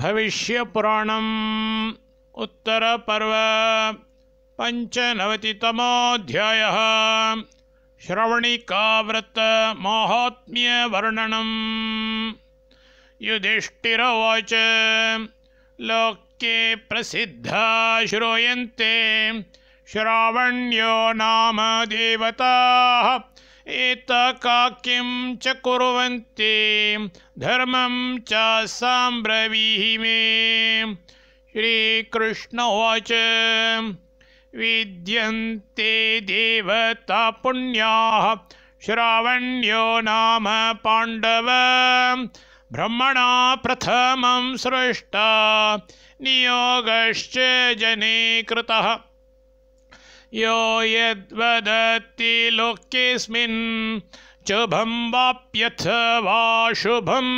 भविष्यपुराणम् उत्तरपर्व पञ्चनवतितमाध्यायः श्रवणिकाव्रतमोहात्म्यवर्णनम् युधिष्ठिरवच लोके प्रसिद्धा श्रूयन्ते श्रावण्यो नाम देवताः एताका किं च कुर्वन्ति धर्मं च साम्ब्रवीहि मे श्रीकृष्ण उवाच विद्यन्ते देवता पुण्याः श्रावण्यो नाम पाण्डव ब्रह्मणा प्रथमं सृष्टा नियोगश्च जने कृतः यो यद्वदति लोकेऽस्मिन् शुभं वाप्यथ वा शुभं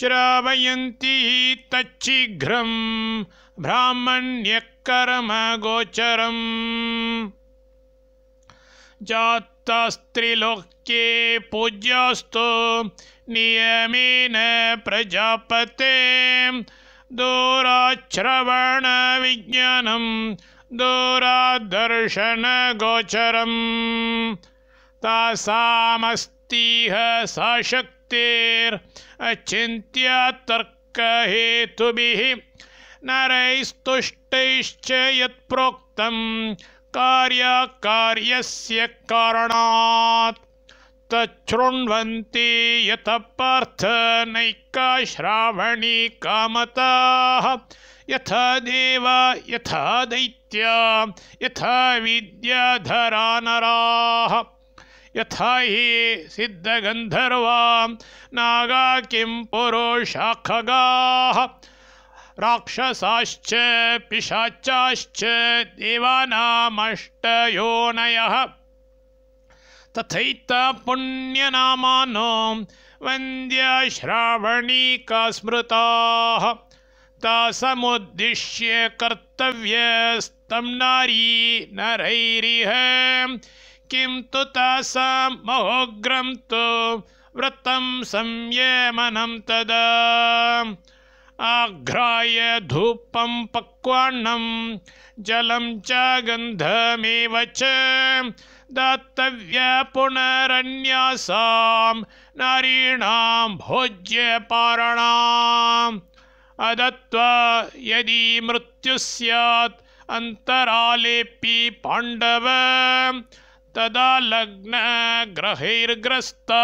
श्रावयन्ति तच्छीघ्रं ब्राह्मण्यकर्मगोचरम् जातस्त्रिलोक्ये पूज्यास्तु नियमेन प्रजापते दूराश्रवणविज्ञानम् गोचर दूरादर्शनगोचरम् तासामस्तिह हेतु नरस्तुष्ट योक्त कार्य कार्य कारण तछृण्वती यत पार्थ नैका श्रावणी कामता यथा देवा यथा दैत्य यथा विद्याधरा नराः यथा हि सिद्धगन्धर्वा नागा किं पुरुषाखगाः राक्षसाश्च पिशाचाश्च देवानामष्टयोनयः तथैता पुण्यनामानो वन्द्यश्रावणीका स्मृताः तासमुद्दिश्य कर्तव्यस्त तम नारी नरैरिह किं तु तासां महोग्रं तु व्रतं संयमनं तदा आघ्राय धूपं पक्वान्नं जलं च गन्धमेव च दातव्या पुनरन्यासां नारीणां भोज्यपारणाम् अदत्वा यदि मृत्युः स्यात् अन्तरालेऽपि पांडव तदा लग्न लग्ना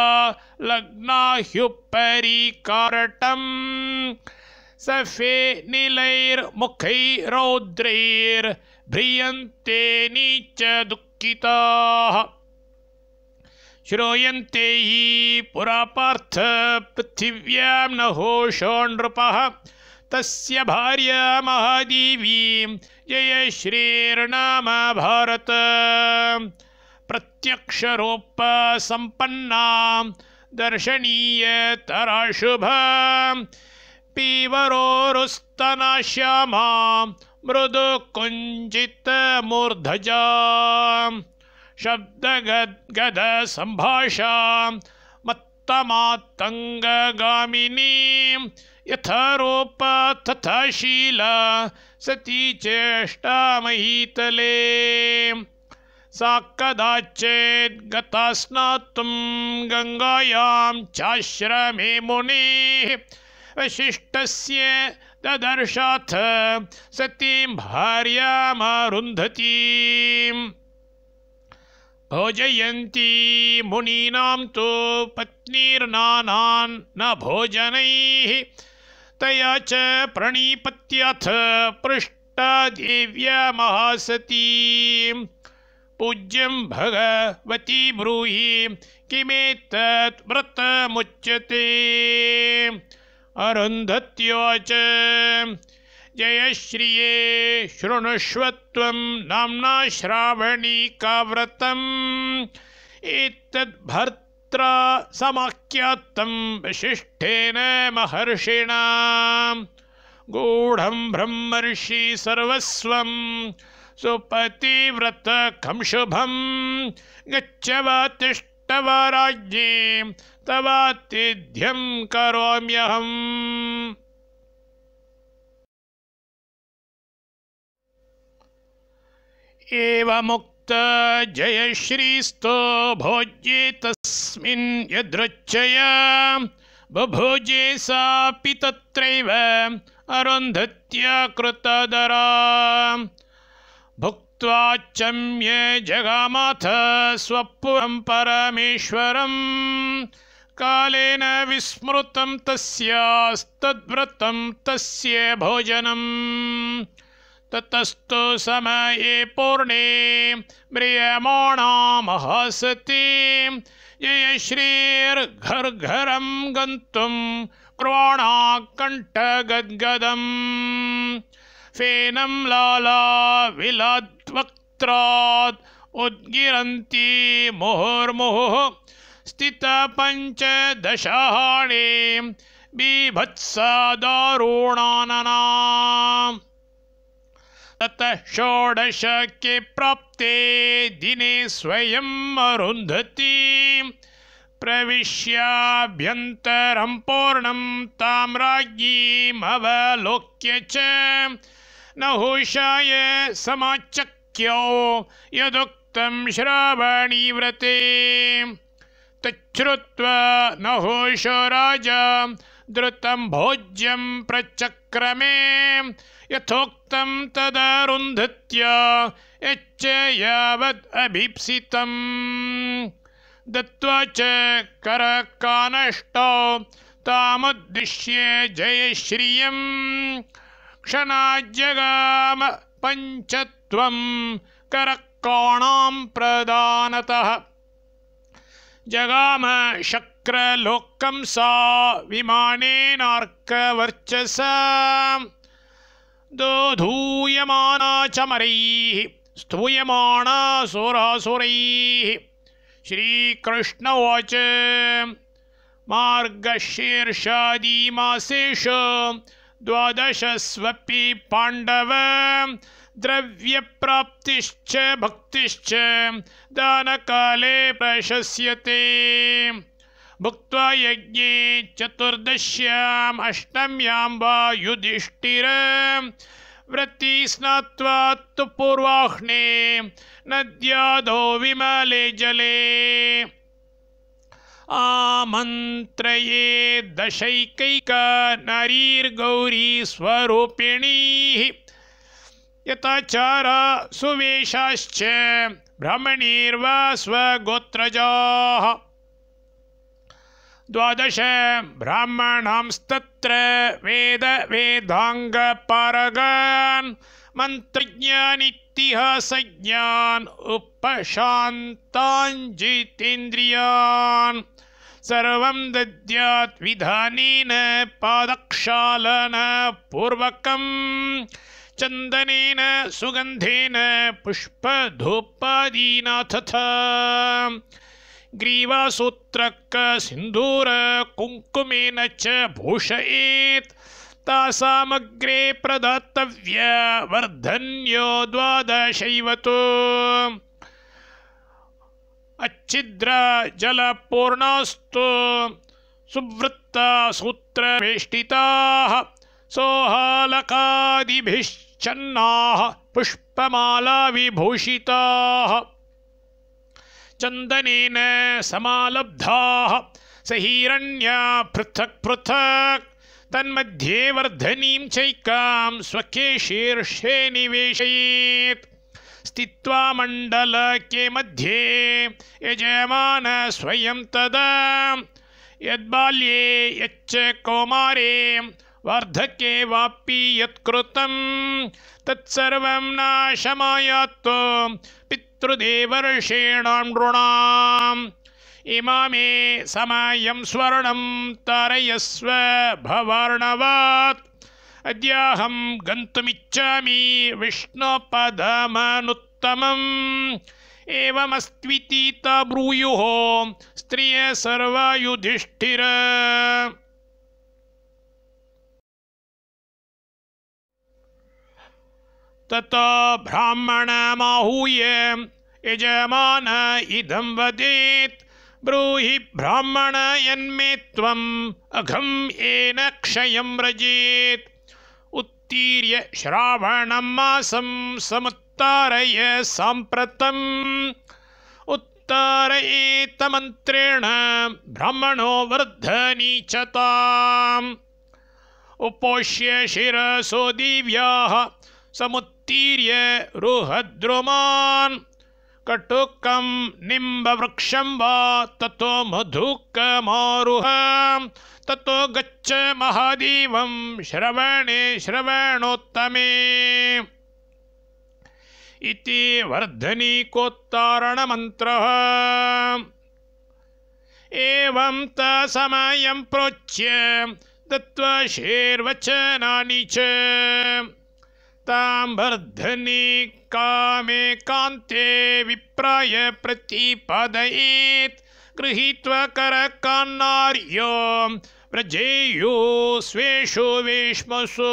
लग्नाह्युपरि कारटम सफे निलैर्मुखैरौद्रैर्भ्रियन्ते नीच दुखिता श्रूयन्ते हि पुरा पार्थ पृथिव्यां न होषो तस्य भार्या महादेवी जय श्रीर्नाम भारत प्रत्यक्षरूपसम्पन्नां शब्द गद संभाषा मत्तमातंग गामिनी यथारोपा तथा शीला सती चेष्टा महीतले सा कदाचित् गता स्नातुं गङ्गायां चाश्रमे मुनेः से ददर्शाथ सती भार्यामारुन्धतीम् भोजयती मुनीनां तु पत्नीर्नानान् न भोजन तया च प्रणीपत्यथ पृष्टा देव्या महासती पूज्य भगवती ब्रूहि किमेतत् व्रतमुच्यते अरुन्धत्योच जयश्रिये का नाम्ना एक भर्त समाख्यात्तं विशिष्टेन महर्षिणा गूढं ब्रह्मर्षि सर्वस्वं सुपतिव्रतकं शुभं गच्छ वा तिष्ठव राज्ञे तवातिथ्यं करोम्यहम् एवमुक् जयश्रीस्तो श्रीस्तो भोज्ये तस्मिन् बभोजे सापि तत्रैव कृतदरा भुक्त्वा चम्ये जगामाथ स्वपुरं परमेश्वरम् कालेन विस्मृतं तस्यास्तद्व्रतं तस्य भोजनम् ततस्तु समये पूर्णे म्रियमाणा महसति घरं गन्तुं कुवाणा कण्ठगद्गदम् फेनं लाला विलद्वक्त्रात् उद्गिरन्ति मुहुर्मुहुः स्थितपञ्चदशहाणीं बिभत्स ततः षोडश के प्राप्ते दिने स्वयम् अरुन्धति प्रविश्याभ्यन्तरं पूर्णं तां राज्ञीमवलोक्य च नहुषाय समाचक्यो यदुक्तं श्रावणीव्रते तच्छ्रुत्वा नहुषो राजा द्रुतं भोज्यं प्रचक्रमे यथोक्तं तदरुन्धत्य यच्च यावद् दत्त्वा च करकानष्टौ तामुद्दिश्य जयश्रियं क्षणाज्जगाम पञ्चत्वं प्रदानतः जगाम शक् शुक्रलोकं सा विमानेनार्कवर्चसा दोधूयमाना धूयमाना च मरैः श्रीकृष्ण उवाच मार्गशीर्षादिमासेषु द्वादशस्वपि पाण्डव द्रव्यप्राप्तिश्च भक्तिश्च दानकाले प्रशस्यते भुक्त यज्ञ चतुर्दश्याम अष्टम्यां वा युधिष्ठिर वृत्ति स्नात्वा तु पूर्वाह्ने नद्याधो विमले जले आमन्त्रये दशैकैका नरीर्गौरी स्वरूपिणीः यथाचारा सुवेशाश्च ब्राह्मणीर्वा स्वगोत्रजाः द्वादश वेद ब्राह्मणांस्तत्र वेदवेदाङ्गपारगान् मन्त्रज्ञानितिहासज्ञान् उपशान्ताञ्जितेन्द्रियान् सर्वं पादक्षालन पादक्षालनपूर्वकम् चन्दनेन सुगन्धेन पुष्पधूपादीना तथा ग्रीवासूत्रक सिन्धूर कुङ्कुमेन च भूषयेत तासामग्रे प्रदातव्य वर्धन्यो द्वादशैव सुवृत्ता सूत्र सुवृत्तासूत्रवेष्टिताः सोहालकादिभिश्चन्नाः विभूषिताः चंदन सलब्धा स हिण्य पृथक् पृथक् तन्मध्ये वर्धनी चैका स्वके शीर्षे निवेशयेत् स्थित्वा के मध्ये यजम स्वयं तदा यद्बाल्ये यच्च कौमारे वार्धके वापि यत्कृतं तत्सर्वं नाशमायात्तो पितृदेवर्षीणां नृणाम् इमामे समायं स्वर्णं तरयस्व भवर्णवात् अद्याहं गन्तुमिच्छामि विष्णुपदमनुत्तमम् एवमस्त्वितीतब्रूयुः स्त्रिय सर्वयुधिष्ठिर तत आहूय यजमान इदम वदेत ब्रूहि ब्राह्मण यन्मे त्वम् अघं येन क्षय व्रजेत उत्तीर्य श्रावण मासम समुत्तारय साम्प्रतम् मंत्रेण ब्राह्मणो वर्धनीचताम् उपोष्य शिरसो दिव्याः समुत् ीर्य रुहद्रुमान् कटुक्कं निम्बवृक्षं वा ततो मधुकमारुह ततो गच्छ महादेवं श्रवणे श्रवणोत्तमे इति वर्धनीकोत्तारणमन्त्रः एवं तसमयं प्रोच्य दत्वा शेर्वचनानि च ताम्बर्धने कामे कांते विप्राय प्रतिपदयेत् गृहीत्वा करकान्नार्यो व्रजेयो स्वेषु वेश्मसु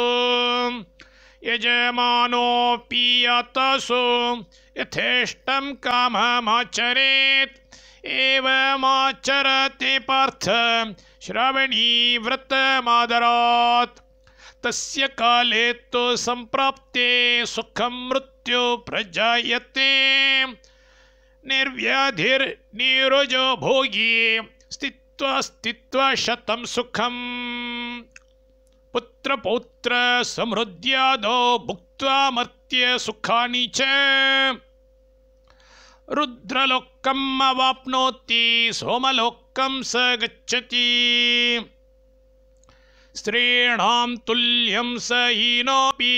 यजमानोऽपि यतसु यथेष्टं काममाचरेत् एवमाचरति पार्थ व्रतमादरात् तस्य काले तो संप्राप्ते सुखम मृत्यु प्रजाते निर्व्याधिर्जो भोगी स्थित्वा स्थित्वा शतम सुखम पुत्र पौत्र समृद्यादो भुक्त मर्त्य सुखा च रुद्रलोकम् अवाप्नोति सोमलोकं स गच्छती स्त्रीण तुल्यम स हीनोऽपि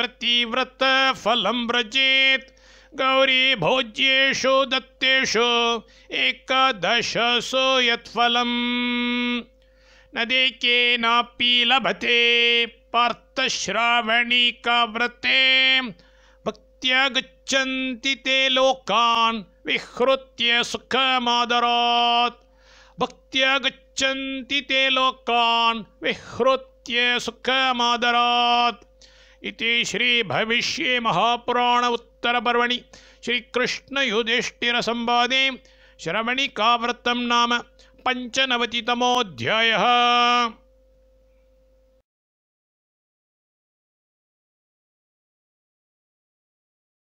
वृत्तिव्रतफलं व्रजेत् गौरीभोज्येषु दत्तेषु एकदशसु यत्फलम् न देकेनापि लभते पार्थश्रावणी का व्रते भक्त्या गच्छन्ति ते लोकान् विहृत्य सुखमादरात् भक्त्या गच्छ गच्छन्ति ते लोकान् विहृत्य सुखमादरात् इति श्रीभविष्ये महापुराण उत्तरपर्वणि श्रीकृष्णयुधिष्ठिरसंवादे श्रवणिकाव्रतं नाम पञ्चनवतितमोऽध्यायः